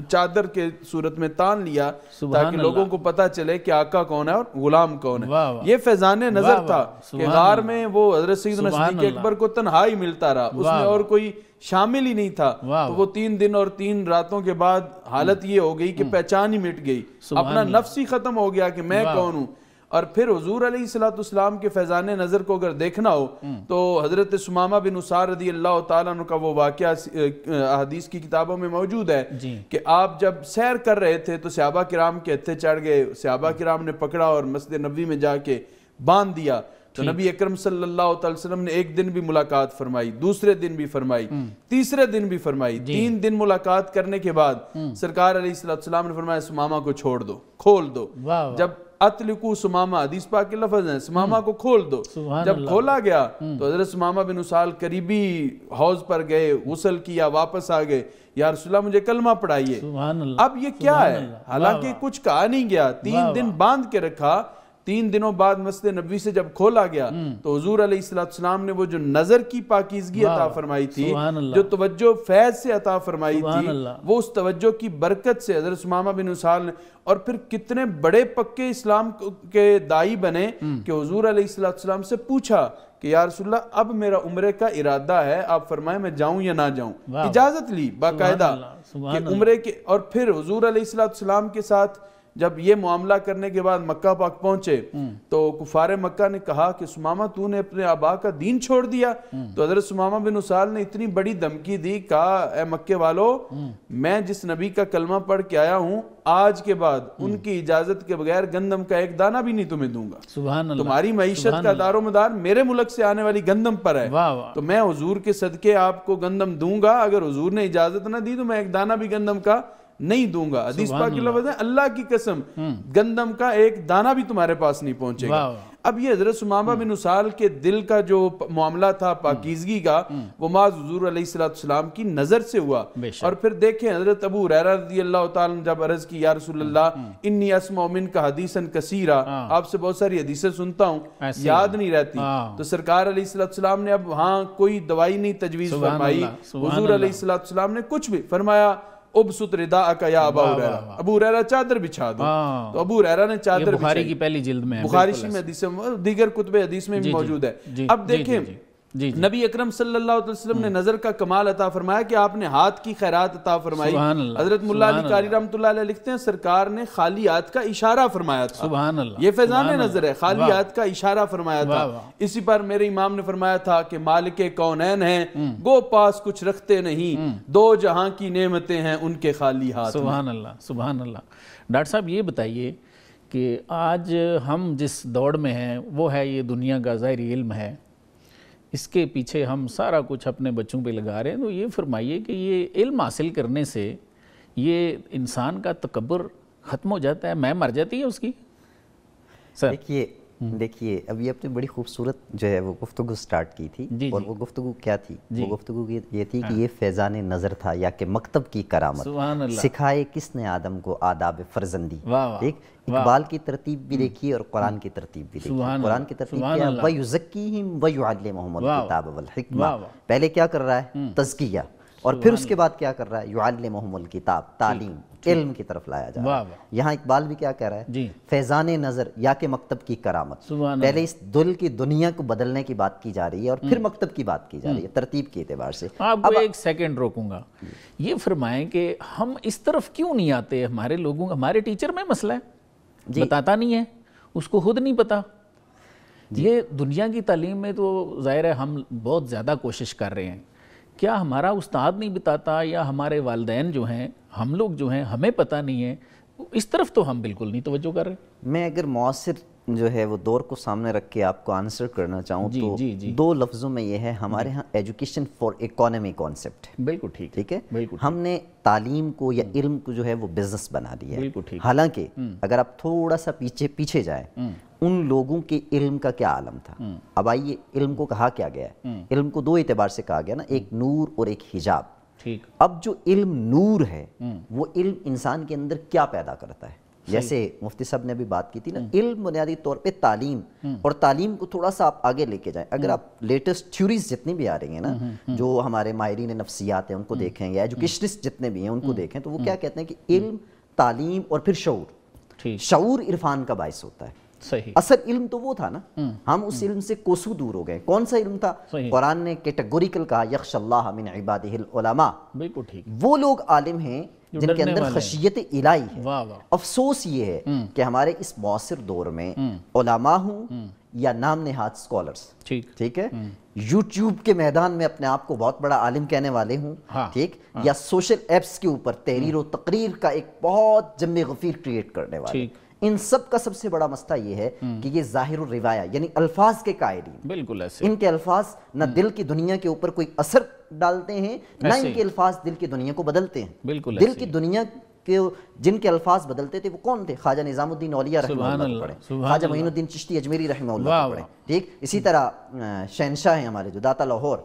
चादर के सूरत में तान लिया ताकि लोगों को पता चले कि आका कौन है और गुलाम कौन है ये फैजान नजर था कि गार में वो हजरत सईद नजदीक अकबर को तनहाई मिलता रहा उसमें और कोई शामिल ही नहीं था तो वो तीन दिन और तीन रातों के बाद हालत ये हो गई कि हम्म। पहचान ही मिट गई अपना नफ्स ही खत्म हो गया कि मैं कौन हूँ और फिर हजूर सलाम के फैज़ान नज़र को अगर देखना हो हम्म। तो हज़रत सुमामा बिन उसार रदी अल्लाह तु का वो वाक़ अहदीस की किताबों में मौजूद है कि आप जब सैर कर रहे थे तो सयाबा राम के हथे चढ़ गए सयाबा हम्म। किराम ने पकड़ा और मस्जिद नबी में जाके बांध दिया तो नबी अक्रम सल्लाम ने एक दिन भी मुलाकात फरमाई दूसरे दिन भी फरमाई हम्म। तीसरे दिन भी फरमाई तीन दिन मुलाकात करने के बाद सरकार ने फरमाया सुमामा को छोड़ दो खोल दो जब अतलिकु सुमामा हदीस पाक के लफज हैं सुमामा हम्म। को खोल दो जब खोला गया हम्म। तो हजरत सुमामा बिन उसाल करीबी हौज पर गए गुसल किया वापस आ गए या रसुल्ला मुझे कलमा पढ़ाइए अब ये क्या है हालांकि कुछ कहा नहीं गया तीन दिन बांध के रखा तीन दिनों बाद मस्जिद नबी से जब खोला गया हम्म। तो हजूर अलीसलाम ने वो जो नजर की पाकिजगी अता फरमाई थी जो तवज्जो फैज से अता फरमाई थी वो उस तवज्जो की बरकत से हजरत सुमामा बिन उसाल ने और फिर कितने बड़े पक्के इस्लाम के दाई बने हम्म। कि हजूर अलीसलाम से पूछा कि यार सुल्ला अब मेरा उम्र का इरादा है आप फरमाए मैं जाऊं या ना जाऊं इजाजत ली बाकायदा उम्र के और फिर हजूर अलीसलाम के साथ जब ये मामला करने के बाद मक्का पाक पहुंचे हम्म। तो कुफार मक्का ने कहा कि सुमामा तू ने अपने आबा का दीन छोड़ दिया हम्म। तो हजरत सुमामा बिन उसाल ने इतनी बड़ी धमकी दी कहा मक्के वालों हम्म। मैं जिस नबी का कलमा पढ़ के आया हूँ आज के बाद उनकी इजाजत के बगैर गंदम का एक दाना भी नहीं तुम्हें दूंगा सुबह तुम्हारी मीशत का दारो मदार मेरे मुल्क से आने वाली गंदम पर है वाह वाह। तो मैं हजूर के सदके आपको गंदम दूंगा अगर हजूर ने इजाजत ना दी तो मैं एक दाना भी गंदम का नहीं दूंगा अदीस पाक लफ्ज है अल्लाह की कसम हम्म। गंदम का एक दाना भी तुम्हारे पास नहीं पहुंचेगा अब ये हजरत सुमामा हम्म। बिन उसाल के दिल का जो मामला था हम्म। पाकिजगी का वो माज हजूर की नजर से हुआ और फिर देखें हजरत अबू रजी अल्लाह तआला जब अर्ज की या रसुल्ला इन्नी मिन का हदीसन कसीरा हाँ। आपसे बहुत सारी हदीसें सुनता हूँ याद नहीं रहती हाँ। तो सरकार अलैहिस्सलाम ने अब हाँ कोई दवाई नहीं तजवीज फरमाई हजूर अलैहिस्सलाम ने कुछ भी फरमाया उबसुत रिदा या अबा हुरैरा अबू हुरैरा चादर बिछा दो हाँ। तो अबू हुरैरा ने चादर बुखारी की पहली जिल्द में बुखारी में हदीस दीगर कुतब हदीस में भी मौजूद है अब देखें जी जी। नबी अक्रम सल्लाम ने हम्म। नजर का कमाल अता फरमाया कि आपने हाथ की खैरात अता फरमाई हजरत मुलाकारी अली लिखते हैं सरकार ने खाली हाथ का इशारा फरमाया था सुबह ये फैजान नजर है खाली हाथ का इशारा फरमाया था इसी पर मेरे इमाम ने फरमाया था कि मालिक कौन है हम्म। गो पास कुछ रखते नहीं हम्म। दो जहां की नियमतें हैं उनके खाली हाथ सुबह सुबह डॉक्टर साहब ये बताइए कि आज हम जिस दौड़ में हैं वो है ये दुनिया का ज़ाहिर इल्म है इसके पीछे हम सारा कुछ अपने बच्चों पे लगा रहे हैं तो ये फरमाइए कि ये इल्म हासिल करने से ये इंसान का तकबर ख़त्म हो जाता है मैं मर जाती है उसकी सर देखिए हम्म। देखिए अभी आपने बड़ी खूबसूरत जो है वो गुफ्तु स्टार्ट की थी जी, और जी। वो गुफ्तु क्या थी वो गुफ्तु ये थी कि हाँ। ये फैजान नज़र था या कि मकतब की करामत सिखाए किसने आदम को आदाब फर्जंदी ठीक इकबाल की तरतीब भी हम्म। देखिए और कुरान की तरतीब भी देखिए कुरान की तरतीब क्या मोहम्मद किताब पहले क्या कर रहा है हम्म। तजकिया और फिर उसके बाद क्या कर रहा है युआल किताब तालीम इल्म की तरफ लाया जा रहा है यहाँ इकबाल भी क्या कह रहा है फैजान नज़र या के मकतब की करामत पहले इस दुल की दुनिया को बदलने की बात की जा रही है और फिर हम्म। मकतब की बात की जा रही है हम्म। तरतीब के अतबार से अब एक सेकेंड रोकूंगा हम्म। ये फरमाएं कि हम इस तरफ क्यों नहीं आते हमारे लोगों हमारे टीचर में मसला है बताता नहीं है उसको खुद नहीं पता ये दुनिया की तालीम में तो ज़ाहिर है हम बहुत ज़्यादा कोशिश कर रहे हैं क्या हमारा उस्ताद नहीं बताता या हमारे वालदेन जो हैं हम लोग जो हैं हमें पता नहीं है इस तरफ तो हम बिल्कुल नहीं तोज्जो कर रहे मैं अगर मौसर जो है वो दौर को सामने रख के आपको आंसर करना चाहूँ तो जी, जी. दो लफ्ज़ों में ये है हमारे यहाँ एजुकेशन फॉर इकोनॉमी कॉन्सेप्ट है बिल्कुल ठीक ठीक है बिल्कुल हमने तालीम को या हम्म। इल्म को जो है वो बिजनेस बना दिया बिल्कुल ठीक हालांकि हम्म। अगर आप थोड़ा सा पीछे पीछे जाए हम्म। उन लोगों के इल्म का क्या आलम था अब आइए इल्म को कहा क्या गया है इल्म को दो एतबार से कहा गया ना एक नूर और एक हिजाब ठीक अब जो इल्म नूर है वो इल्म इंसान के अंदर क्या पैदा करता है जैसे मुफ्ती साहब ने अभी बात की थी ना हम्म। इल्म बुनियादी तौर पे तालीम हम्म। और तालीम को थोड़ा सा आप आगे लेके जाएं अगर हम्म। आप लेटेस्ट थ्योरीज जितनी भी आ रही हैं ना जो हमारे माहरीन नफसियात हैं उनको देखें या एजुकेशनिस्ट जितने भी हैं उनको देखें तो वो क्या कहते हैं कि इल्म तालीम और फिर शूर शूर इरफान का बायस होता है सही असल इल्म तो वो था ना हम उस इल्म से कोसू दूर हो गए कौन सा इल्म था कुरान ने कैटेगोरिकल कहा यक्शल्लाह मिन इबादिल उलमा बिल्कुल ठीक वो लोग आलिम हैं जिनके अंदर खशियत इलाई है वाँ वाँ। अफसोस ये है हम्म। कि हमारे इस मौसर दौर में ओलामा हम्म। हूँ हम्म। या नाम नेहाद स्कॉलर्स ठीक ठीक है यूट्यूब के मैदान में अपने आप को बहुत बड़ा आलिम कहने वाले हूँ हाँ, ठीक हाँ, या सोशल एप्स के ऊपर तहरीर तकरीर का एक बहुत जम गफीर क्रिएट करने वाले इन सब का सबसे बड़ा मसला ये है कि ये जाहिर रिवाया यानी अल्फाज के कायरी बिल्कुल ऐसे इनके अल्फाज ना दिल की दुनिया के ऊपर कोई असर डालते हैं ना इनके अल्फाज दिल की दुनिया को बदलते हैं बिल्कुल दिल की दुनिया के जिनके अल्फाज बदलते थे वो कौन थे ख्वाजा निज़ामुद्दीन औलिया पढ़े ख्वाजा महीनुद्दीन चिश्ती अजमेरी रहम पढ़े ठीक इसी तरह शहनशाह हैं हमारे जो दाता लाहौर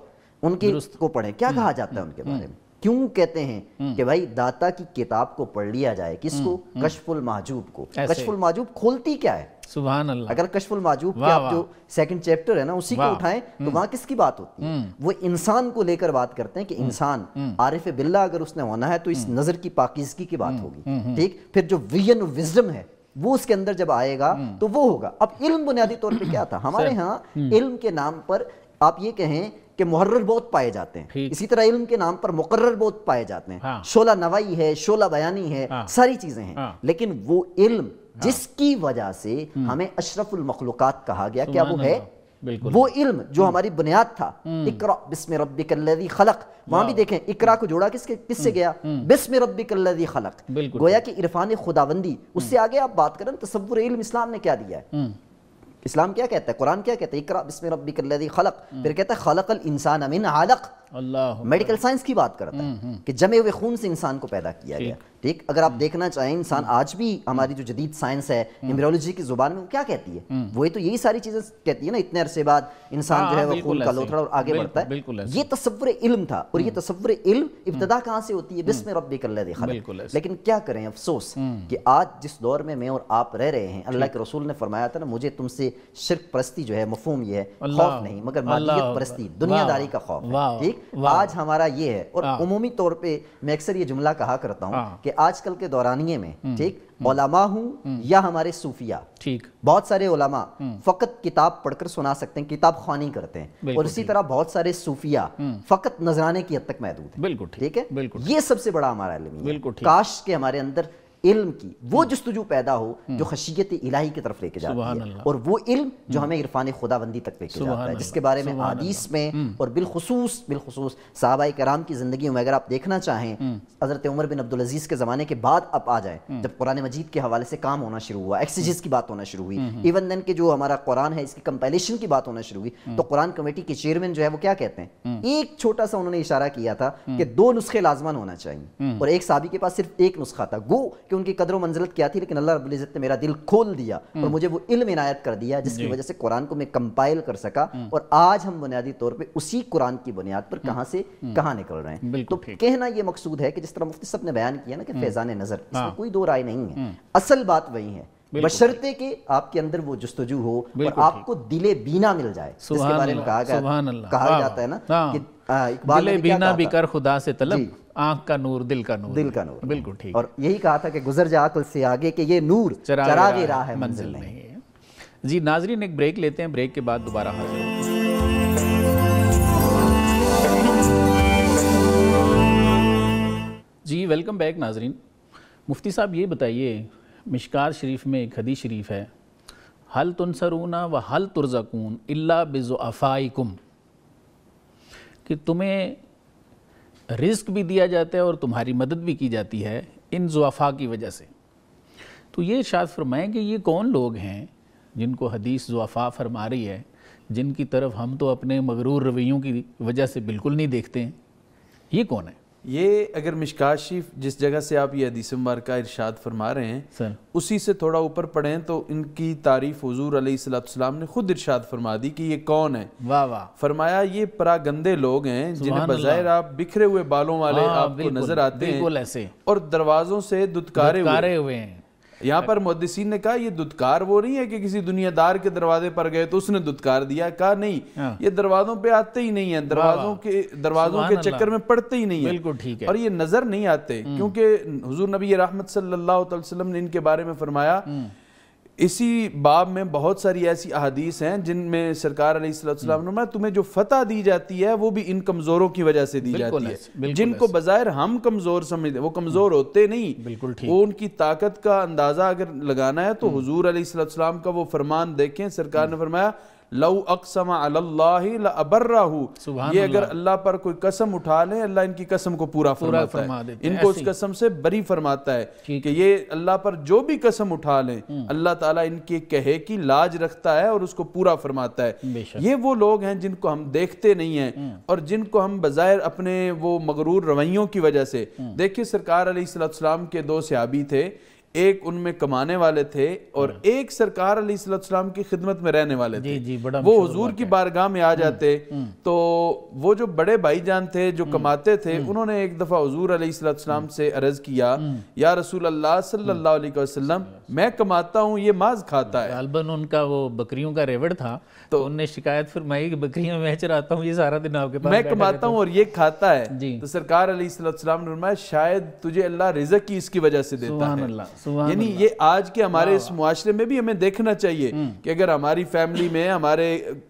उनके को पढ़े क्या हम्म, कहा जाता है हम्म, उनके बारे हम्म। में क्यों कहते हैं कि भाई दाता की किताब को पढ़ लिया जाए किसको कशफुल महजूब को कशफुल महजूब खोलती क्या है सुबह अगर कशफुल माजूब के आप जो सेकंड चैप्टर है ना उसी को उठाएं तो हम्म। वहां किसकी बात होती है हम्म। वो इंसान को लेकर बात करते हैं कि हम्म। इंसान आरिफ बिल्ला अगर उसने होना है तो इस नजर की पाकिजगी की बात होगी ठीक फिर जो विजन विजडम है वो उसके अंदर जब आएगा तो वो होगा अब इल्म बुनियादी तौर पर क्या था हमारे यहाँ इल्म के नाम पर आप ये कहें कि मुहर्र बहुत पाए जाते हैं इसी तरह इल्म के नाम पर मुकर्र बहुत पाए जाते हैं हाँ। शोला नवाई है शोला बयानी है हाँ। सारी चीजें हैं हाँ। लेकिन वो इल्म हाँ। जिसकी वजह से हम्म। हमें अशरफुल मखलूकत कहा गया क्या वो है वो इल्म जो हम्म। हमारी बुनियाद था हम्म। इकरा बिस्म रबी खलक वहां भी देखें इकरा को जोड़ा किसके किससे गया बिस्म रबी खलक गोया की इरफान खुदाबंदी उससे आगे आप बात करें तो तस्वुर इल्म इस्लाम ने क्या दिया है इस्लाम क्या कहता है कुरान क्या कहता है इकरा बिस्म रबी खलक फिर कहता है खलक अल इंसान अमिन आलक मेडिकल साइंस की बात करता है हम्म, हम्म। कि जमे हुए खून से इंसान को पैदा किया गया ठीक अगर आप देखना चाहें इंसान हम्म। आज भी हमारी जो जदीद साइंस है इम्ब्रियोलॉजी की जुबान में वो क्या कहती है वही तो यही सारी चीजें कहती है ना इतने अरसे बाद इंसान हाँ, जो है वो खून का लोथड़ा और आगे बढ़ता है ये तस्वुर इल्म था और ये तस्वुर इल्म इब्तदा कहाँ से होती है बिस्म रब लेकिन क्या करें अफसोस कि आज जिस दौर में मैं और आप रह रहे हैं अल्लाह के रसूल ने फरमाया था ना मुझे तुमसे शिरक परस्ती जो है मफूम यह है खौफ नहीं मगर मालियत परस्ती दुनियादारी का खौफ ठीक आज हमारा ये है और हाँ। उमूमी तौर पे मैं अक्सर ये जुमला कहा करता हूँ हाँ। कि आजकल के दौरानिए में हम्म। ठीक ओलामा हम्म। हूँ हम्म। या हमारे सूफिया ठीक बहुत सारे ओलामा फकत किताब पढ़कर सुना सकते हैं किताब खानी करते हैं और इसी तरह बहुत सारे सूफिया फकत नजराने की हद तक महदूद है बिल्कुल ठीक है बिल्कुल ये सबसे बड़ा हमारा बिल्कुल काश के हमारे अंदर इल्म की वो हम्म। जस्तजू पैदा हो हम्म। जो खशियत इलाही की तरफ लेके जाती है और वो इल्म जो हम्म। हमें इरफान खुदाबंदी तक लेके जाता है जिसके बारे में हदीस में और बिलखसूस बिलखसूस साहबा कराम की ज़िंदगी में अगर आप देखना चाहें हज़रत उमर बिन अब्दुल अजीज के ज़माने के बाद अब आ जाए जब कुरान मजीद के हवाले से काम होना शुरू हुआ एक्सजिस की बात होना शुरू हुई इवन दिन के जो हमारा कुरान है इसकी कंपेलेशन की बात होना शुरू हुई तो कुरान कमेटी के चेयरमैन जो है वो क्या कहते हैं एक छोटा सा उन्होंने इशारा किया था कि दो नुस्खे लाजमान होना चाहिए और एक साहबी के पास सिर्फ एक नुस्खा था गो कि उनकी कदर मंजिलत क्या थी लेकिन अल्लाह रब्बुल इज्जत ने मेरा दिल खोल दिया और हम्म। मुझे वो इल्म इनायत कर दिया जिसकी वजह से कुरान को मैं कंपाइल कर सका हम्म। और आज हम बुनियादी तौर पर उसी कुरान की बुनियाद पर कहाँ से हम्म। कहाँ निकल रहे हैं तो कहना यह मकसूद है कि जिस तरह मुफ्ती सब ने बयान किया ना कि फैजान नज़र इसमें हाँ। कोई दो राय नहीं है असल बात वही है बशर्ते के आपके अंदर वो जस्तजू हो और आपको दिले बीना मिल जाए जिसके बारे में कहा गया कहा जाता है ना हाँ। कि इकबाल बीना भी कर खुदा से तलब आंख का नूर दिल का नूर दिल का नूर बिल्कुल ठीक और यही कहा था कि गुजर जा अकल से आगे कि ये नूर चरा, चरा रहा है मंजिल नहीं जी नाजरीन एक ब्रेक लेते हैं ब्रेक के बाद दोबारा हाजिर होंगे जी वेलकम बैक नाजरीन मुफ्ती साहब ये बताइए मिशकार शरीफ में एक हदी शरीफ है हल तुनसरूना व हल तुरजकून अल्ला बिजुआफ़ाइकुम कि तुम्हें रिस्क भी दिया जाता है और तुम्हारी मदद भी की जाती है इन जुआफ़ा की वजह से तो ये शाद फरमाएँ कि ये कौन लोग हैं जिनको हदीस जुआफ़ा फरमा रही है जिनकी तरफ हम तो अपने मगरूर रवैयों की वजह से बिल्कुल नहीं देखते हैं ये कौन है ये अगर मिशकाशिफ जिस जगह से आप ये हदीस मुबारक का इरशाद फरमा रहे हैं उसी से थोड़ा ऊपर पढ़ें तो इनकी तारीफ हजूर अलैहिस्सलाम ने खुद इरशाद फरमा दी कि ये कौन है वाह वाह फरमाया ये परागंदे लोग हैं जिन्हें बजाय आप बिखरे हुए बालों वाले हाँ, आपको नजर आते हैं और दरवाजों से दुदकारे हुए हैं यहाँ पर मोदी ने कहा ये दुदकार वो नहीं है कि किसी दुनियादार के दरवाजे पर गए तो उसने दुदकार दिया कहा नहीं हाँ। ये दरवाजों पे आते ही नहीं है दरवाजों के दरवाजों के चक्कर में पड़ते ही नहीं है बिल्कुल ठीक है और ये नजर नहीं आते हम्म। क्योंकि हजूर नबी रहमत सल्लल्लाहु अलैहि वसल्लम ने इनके बारे में फरमाया हम्म। इसी बाब में बहुत सारी ऐसी अहदीस हैं जिनमें सरकार ने तुम्हें जो फतह दी जाती है वो भी इन कमज़ोरों की वजह से दी जाती है जिनको बजाय हम कमज़ोर समझते वो कमज़ोर हम्म। होते नहीं बिल्कुल वो उनकी ताकत का अंदाज़ा अगर लगाना है तो हजूर हम्म। सलाम का वो फरमान देखें सरकार ने हम्म। फरमाया लऊ अकसम अल्लाबर्रा ये अगर अल्लाह पर कोई कसम उठा ले अल्लाह इनकी कसम को पूरा फरमा फरमा है इनको उस कसम से बरी फरमाता है कि ये अल्लाह पर जो भी कसम उठा ले हम्म। अल्लाह ताला इनके कहे की लाज रखता है और उसको पूरा फरमाता है ये वो लोग हैं जिनको हम देखते नहीं है हम्म। और जिनको हम बज़ाहिर अपने वो मगरूर रवैयों की वजह से हम्म। देखिए सरकार अली सलाम के दो सयाबी थे एक उनमें कमाने वाले थे और हाँ। एक सरकार सलाम की खिदमत में रहने वाले थे जी, बड़ा वो हजूर की बारगाह में आ हम्म, जाते हम्म। तो वो जो बड़े भाईजान थे जो हम्म, कमाते थे उन्होंने एक दफ़ा हजूर अलीसलाम से अर्ज किया या रसूल अल्लाह मैं कमाता हूँ ये माज खाता है अलबन उनका वो बकरियों का रेवड़ था तो, तो उनने शिकायत फरमाई की बकरियों में चराता हूँ ये सारा दिन आपके मैं कमाता हूँ और ये खाता है तो सरकार अलीसलाम ने शायद तुझे अल्लाह रिजक की इसकी वजह से देता है यानी ये आज के हमारे इस मुआरे में भी हमें देखना चाहिए हम्म। कि अगर हमारी फैमिली में हमारे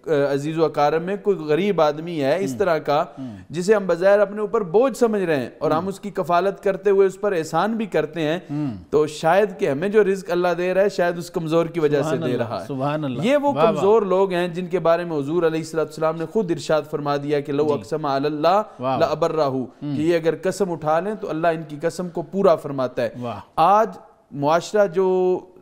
अजीज वकार में कोई गरीब आदमी है इस हम्म। तरह का हम्म। जिसे हम बाजार अपने ऊपर बोझ समझ रहे हैं और हम उसकी कफालत करते हुए उस पर एहसान भी करते हैं तो शायद कि हमें जो रिज्क अल्लाह दे रहा है शायद उस कमज़ोर की वजह से दे रहा है ये वो कमज़ोर लोग हैं जिनके बारे में हजूर अलीसलाम ने खुद इर्शाद फरमा दिया कि लो अक्सम अल्लाह अबर ये अगर कसम उठा लें तो अल्लाह इनकी कसम को पूरा फरमाता है आज मुआरा जो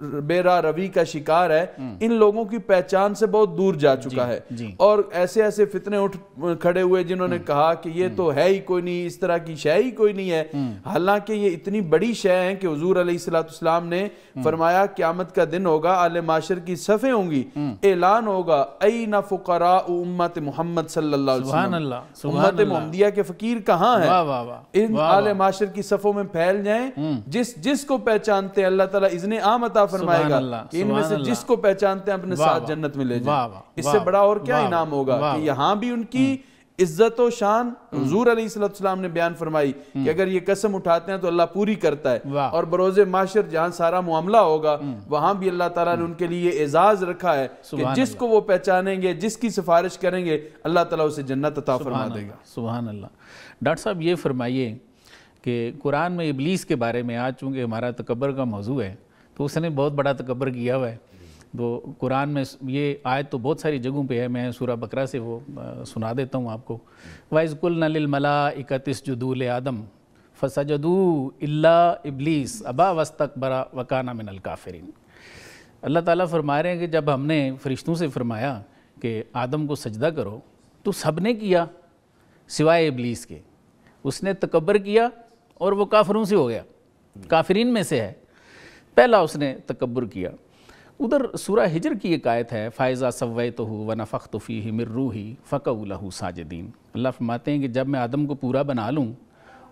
बेरा रवि का शिकार है हम्म। इन लोगों की पहचान से बहुत दूर जा चुका है और ऐसे ऐसे फितने उठ खड़े हुए जिन्होंने हम्म। कहा कि ये हम्म। तो है ही कोई नहीं इस तरह की शय ही कोई नहीं है हालांकि ये इतनी बड़ी शय है कि हजूर अलीसलाम ने फरमाया क्यामत का दिन होगा आल माशर की सफ़े होंगी ऐलान होगा अई ना फुकरा उम्मत मोहम्मद सल्लामत मोहम्मदिया के फकीर कहाँ है इन आल माशर की सफ़ों में फैल जाए जिस जिसको पहचानते अल्लाह तला इजने आम अता अता फरमाएगा इनमें से जिसको पहचानते हैं अपने साथ जन्नत में ले जाए इससे बड़ा और क्या इनाम होगा कि यहाँ भी उनकी हम्म। इज्जत व शान हम्म। हजूर अलीसलाम ने बयान फरमाई कि हम्म। अगर ये कसम उठाते हैं तो अल्लाह पूरी करता है और बरोजे माशर जहाँ सारा मामला होगा वहां भी अल्लाह ताला ने उनके लिए एजाज रखा है कि जिसको वो पहचानेंगे जिसकी सिफारिश करेंगे अल्लाह ताला उसे जन्नत अता फरमा देगा सुबह अल्लाह डॉक्टर साहब ये फरमाइए कि कुरान में इबलीस के बारे में आज चूंकि हमारा तकबर का मौजू है तो उसने बहुत बड़ा तकबर किया हुआ है वो कुरान में ये आयत तो बहुत सारी जगहों पे है मैं सूरा बकरा से वो सुना देता हूँ आपको वाइजकुल नलमला इकतिस जदूल आदम फसजदू इल्ला इबलीस अबा वस्तक बरा वकाना मिनल काफरीन अल्लाह ताला फरमा रहे हैं कि जब हमने फरिश्तों से फरमाया कि आदम को सजदा करो तो सब ने किया सिवाय इबलीस के उसने तकबर किया और वो काफरों से हो गया काफरीन में से है पहला उसने तकबर किया उधर सूरा हिजर की एक आयत है फ़ायज़ा सवै तो हूँ व नफ़ख तफ़ी ही मिर रूही उलहू साजदीन अल्लाह फरमाते हैं कि जब मैं आदम को पूरा बना लूँ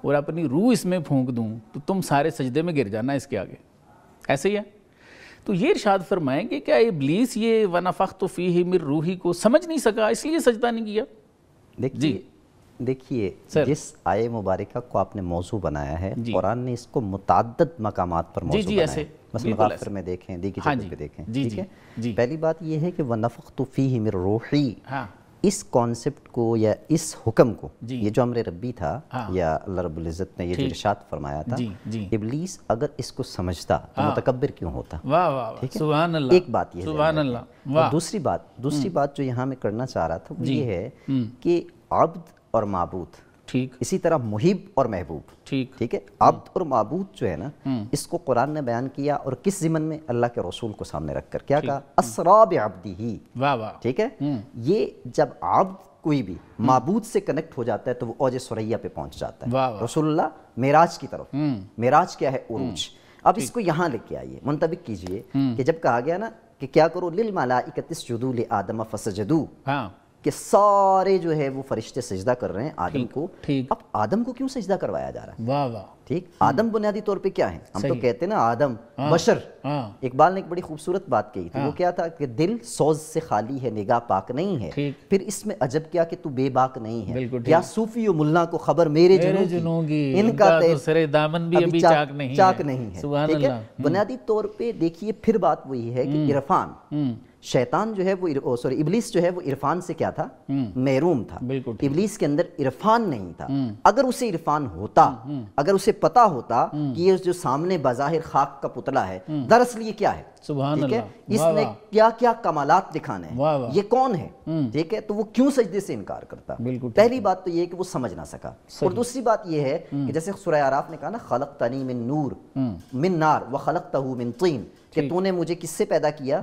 और अपनी रूह इसमें फूंक दूँ तो तुम सारे सजदे में गिर जाना इसके आगे ऐसे ही है तो ये इर्शाद फरमाएँ कि क्या इबलीस ये व नफ़ख तफ़ी ही मिर रूही को समझ नहीं सका इसलिए सजदा नहीं किया देख जी देखिए जिस आय मुबारक को आपने मौजू बनाया है कुरान ने इसको मुतद मकाम पर जी, जी, ऐसे मुसाफिर में देखें दी की हाँ पे देखें ठीक है पहली बात यह है कि वह नफ़ ही मेर रोही हाँ। इस कॉन्सेप्ट को या इस हुक्म को ये जो अमर रबी था हाँ। या अल्लाह रब्बुल इज़्ज़त ने ये जो इरशाद फरमाया था इबलीस अगर इसको समझता तो हाँ। मुतकब्बिर क्यों होता वाह वाह सुभान अल्लाह एक बात ये सुभान अल्लाह दूसरी बात दूसरी हम्म। बात जो यहाँ मैं करना चाह रहा था वो ये है हम्म। कि अब्द और मबूद ठीक इसी तरह मुहिब और महबूब ठीक ठीक है अब्द और मबूद जो है ना हम्म। इसको कुरान ने बयान किया और किस जिमन में अल्लाह के रसूल को सामने रखकर क्या कहा हम्म। असराब आबदी ही वाह वाह ठीक है हम्म। ये जब आब्द कोई भी मबूद से कनेक्ट हो जाता है तो वो औज सुरैया पे पहुंच जाता है रसुल्ला मेराज की तरफ मेराज क्या है उरूज अब इसको यहाँ लेके आइए मुंतबिक कीजिए कि जब कहा गया ना कि क्या करो लिल मलाइकतिस जुदू ले आदम फसजदू हाँ कि सारे जो है वो फरिश्ते सजदा कर रहे हैं आदम को ठीक अब आदम को क्यों सजदा करवाया जा रहा है वाह वाह ठीक हम्म। आदम बुनियादी तौर पे क्या है हम तो कहते हैं ना आदम आ, हाँ, बशर हाँ। इकबाल ने एक बड़ी खूबसूरत बात कही थी वो हाँ। क्या था कि दिल सोज से खाली है निगाह पाक नहीं है फिर इसमें अजब क्या कि तू बेबाक नहीं है या सूफी मुल्ला को खबर मेरे इनका दामन भी चाक, नहीं चाक नहीं है ठीक है हम्म। बुनियादी तौर पे देखिए फिर बात वही है कि हम्म। इरफान शैतान जो है वो सॉरी इबलीस जो है वो इरफान से क्या था हम्म। महरूम था इबलीस के अंदर इरफान नहीं था हम्म। अगर उसे इरफान होता हम्म। अगर उसे पता होता कि ये जो सामने बाहिर खाक का पुतला है दरअसल ये क्या है ठीक है इसने क्या क्या कमालात दिखाने हैं ये कौन है ठीक है तो वो क्यों सजदे से इनकार करता पहली बात तो ये कि वो समझ ना सका और दूसरी बात ये है कि जैसे सुरह आराफ ने कहा ना खलक तनी मिन नूर मिन नार व खलक तहू मिन तीन कि तूने मुझे किससे पैदा किया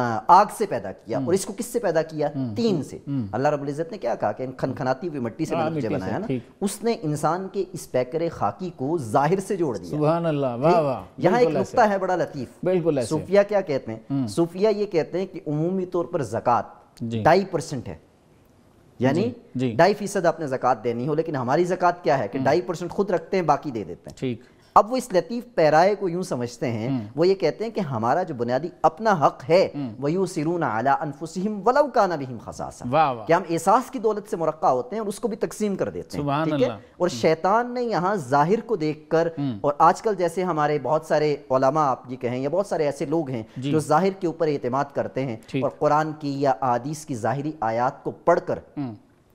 आग से पैदा किया हम्म। और इसको किससे पैदा किया हम्म, तीन हम्म, से अल्लाह रब्बुल इज़्ज़त ने क्या कहा कि खनखनाती हुई मिट्टी से हाँ, मिट्टी बनाया ना उसने इंसान के इस पैकर खाकी को जाहिर से जोड़ दिया सुभान अल्लाह वाह वाह यहाँ एक नुकता है बड़ा लतीफ बिल्कुल सूफिया क्या कहते हैं सूफिया ये कहते हैं कि उमूमी तौर पर जक़ात ढाई परसेंट है यानी ढाई फीसद आपने जक़ात देनी हो लेकिन हमारी जक़ात क्या है कि ढाई परसेंट खुद रखते हैं बाकी दे देते हैं ठीक अब वो इस लतीफ़ पैराए को यूँ समझते हैं हम्म। वो ये कहते हैं कि हमारा जो बुनियादी अपना हक है हम्म। वयू सिरून आला अनफुसम वलव का नबीम खसासा कि हम एहसास की दौलत से मुरक् होते हैं और उसको भी तकसीम कर देते हैं ठीक है और हम्म। शैतान ने यहाँ जाहिर को देख कर और आजकल जैसे हमारे बहुत सारे ओलमा आप ये कहें या बहुत सारे ऐसे लोग हैं जो जाहिर के ऊपर अतमाद करते हैं और कुरान की या आदिस की जाहिर आयात को पढ़ कर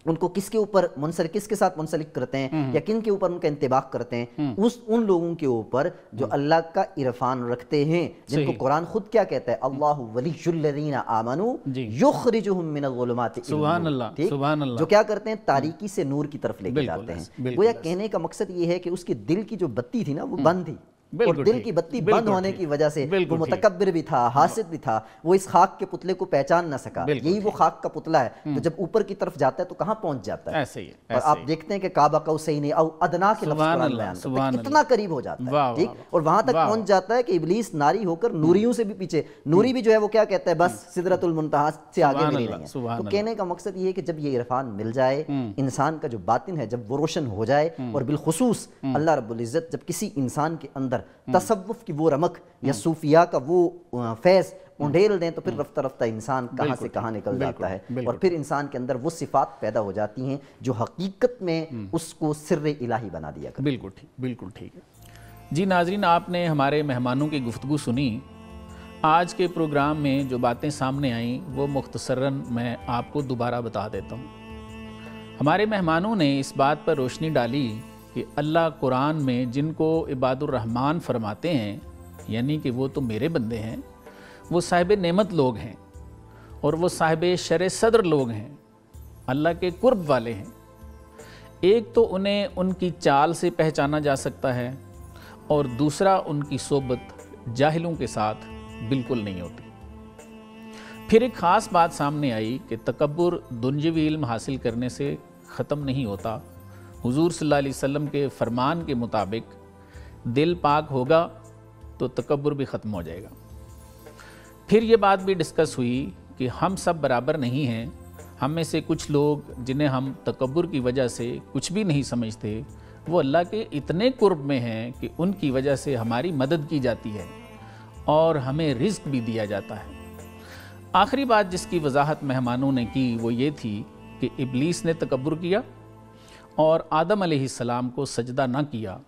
उनको किसके ऊपर मुंसल किसके साथ मुंसलिक करते हैं हम्म। या किन के ऊपर उनका इंतबाक करते हैं हम्म। उस उन लोगों के ऊपर जो हम्म। अल्लाह का इरफान रखते हैं जिनको कुरान खुद क्या कहता है अल्लाह वलीदीन आमनु जो क्या करते हैं तारीकी से नूर की तरफ लेके जाते हैं गोया कहने का मकसद ये है कि उसके दिल की जो बत्ती थी ना वो बंद थी और दिल की बत्ती बंद होने की वजह से वो मुतकबर भी था हासिद भी था वो इस खाक के पुतले को पहचान ना सका यही वो खाक का पुतला है तो हम्म। जब ऊपर की तरफ जाता है तो कहाँ पहुंच जाता है ऐसे ही और आप देखते हैं कि काबा का उसे नहीं अदना के कितना करीब हो जाता है ठीक और वहां तक पहुंच जाता है कि इबलीस नारी होकर हम्म। नूरियों से भी पीछे नूरी हम्म। भी जो है वो क्या कहता है बस सिदरतुल मुंतहा से आगे नहीं है तो कहने का मकसद ये है कि जब ये इरफान मिल जाए इंसान का जो बातिन है जब वो रोशन हो जाए और बिलखसूस अल्लाह रब्बुल इज़्ज़त जब किसी इंसान के अंदर अंदर तसवुफ की वो रमक या सूफिया का वो फैज़ उंडेल दें तो फिर रफ्ता रफ्ता इंसान कहाँ से कहाँ निकल जाता है और फिर इंसान के अंदर वो सिफात पैदा हो जाती हैं जो हकीकत में उसको सिर इलाही बना दिया बिल्कुल ठीक बिल्कुल ठीक है जी नाजरीन आपने हमारे मेहमानों की गुफ्तु सुनी आज के प्रोग्राम में जो बातें सामने आईं वो मुख्तसरन मैं आपको दोबारा बता देता हूँ हमारे मेहमानों ने इस बात पर रोशनी डाली कि अल्लाह कुरान में जिनको इबादुररहमान फरमाते हैं यानी कि वो तो मेरे बंदे हैं वो साहिब नेमत लोग हैं और वो साहिब शर सदर लोग हैं अल्लाह के कुर्ब वाले हैं एक तो उन्हें उनकी चाल से पहचाना जा सकता है और दूसरा उनकी सोबत जाहिलों के साथ बिल्कुल नहीं होती फिर एक ख़ास बात सामने आई कि तकबर दुनजवी इल्म हासिल करने से ख़त्म नहीं होता हुजूर सल्लल्लाहु अलैहि वसल्लम के फरमान के मुताबिक दिल पाक होगा तो तकबर भी ख़त्म हो जाएगा फिर ये बात भी डिस्कस हुई कि हम सब बराबर नहीं हैं हम में से कुछ लोग जिन्हें हम तकबर की वजह से कुछ भी नहीं समझते वो अल्लाह के इतने कुर्ब में हैं कि उनकी वजह से हमारी मदद की जाती है और हमें रिस्क भी दिया जाता है आखिरी बात जिसकी वजाहत मेहमानों ने की वो ये थी कि इबलीस ने तकबर किया और आदम सलाम को सजदा ना किया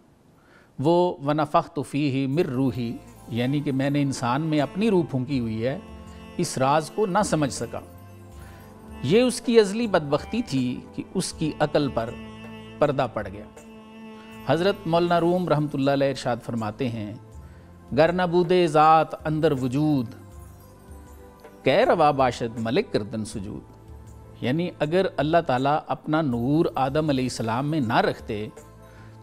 वो वनफ़ तफ़ी ही मिर रूही यानी कि मैंने इंसान में अपनी रूह फूंकी हुई है इस राज को ना समझ सका ये उसकी अजली बदबख्ती थी कि उसकी अकल पर पर्दा पड़ गया हज़रत मौलाना रूम रहमतुल्लाह इरशाद फरमाते हैं गर नबूद ज़ात अंदर वजूद कै रवा बाशद मलिक करदन सजूद यानी अगर अल्लाह ताला अपना नूर आदम सलाम में ना रखते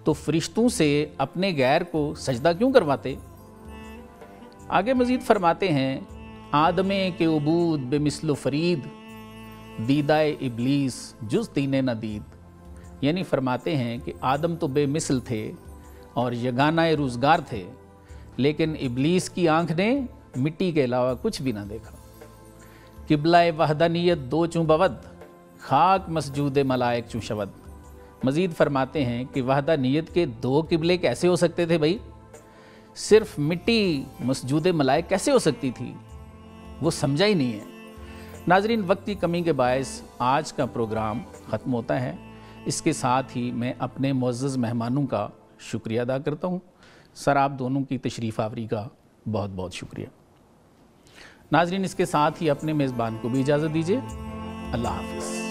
तो फरिश्तों से अपने गैर को सजदा क्यों करवाते आगे मज़ीद फरमाते हैं आदमे के अबूद बेमिसल फरीद दीदाए इबलीस जुज तीन दीद यानी फरमाते हैं कि आदम तो बेमिसल थे और यगाना रोज़गार थे लेकिन इबलीस की आँख ने मिट्टी के अलावा कुछ भी ना देखा किबला वहदनीत दो बवद खाक मसजूद मलायक चुशवद मज़ीद फरमाते हैं कि वहदानीत के दो किबले कैसे हो सकते थे भाई सिर्फ मिट्टी मसजूद मलायक कैसे हो सकती थी वो समझा ही नहीं है नाजरीन वक्त की कमी के बायस आज का प्रोग्राम ख़त्म होता है इसके साथ ही मैं अपने मोज़ मेहमानों का शुक्रिया अदा करता हूँ सर आप दोनों की तशरीफ़ आवरी का बहुत बहुत शुक्रिया नाजरीन इसके साथ ही अपने मेज़बान को भी इजाज़त दीजिए अल्लाह हाफिज़